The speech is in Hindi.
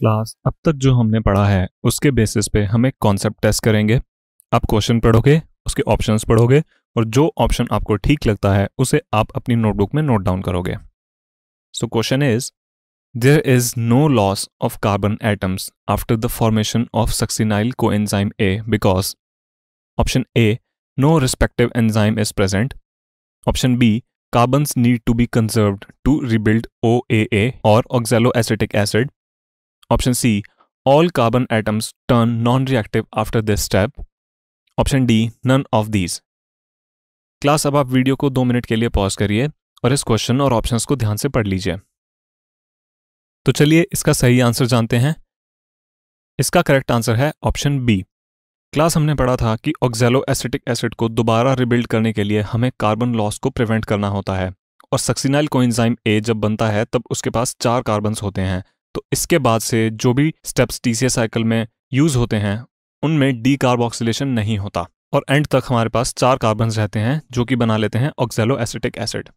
क्लास अब तक जो हमने पढ़ा है उसके बेसिस पे हम एक कॉन्सेप्ट टेस्ट करेंगे आप क्वेश्चन पढ़ोगे उसके ऑप्शंस पढ़ोगे और जो ऑप्शन आपको ठीक लगता है उसे आप अपनी नोटबुक में नोट डाउन करोगे so question is there is no loss of carbon atoms after the formation of succinyl CoA enzyme A because option A no respective enzyme is present option B need be conserve to rebuild O A A और oxaloacetic acid Option C, all carbon atoms turn non-reactive after this step. Option D, none of these. Class अब आप वीडियो को दो मिनट के लिए पॉज करिए और इस क्वेश्चन और ऑप्शंस को ध्यान से पढ़ लीजिए तो चलिए इसका सही आंसर जानते हैं इसका करेक्ट आंसर है ऑप्शन बी क्लास हमने पढ़ा था कि ऑक्जेलो एसिटिक एसिड को दोबारा रिबिल्ड करने के लिए हमें कार्बन लॉस को प्रिवेंट करना होता है और सक्सिनाइल कोइंजाइम ए जब बनता है तब उसके पास चार कार्बन होते हैं तो इसके बाद से जो भी स्टेप्स टी साइकिल में यूज होते हैं उनमें डी कार्बोक्सीन नहीं होता और एंड तक हमारे पास चार कार्बन रहते हैं जो कि बना लेते हैं ऑक्जेलो एसिटिक एसिड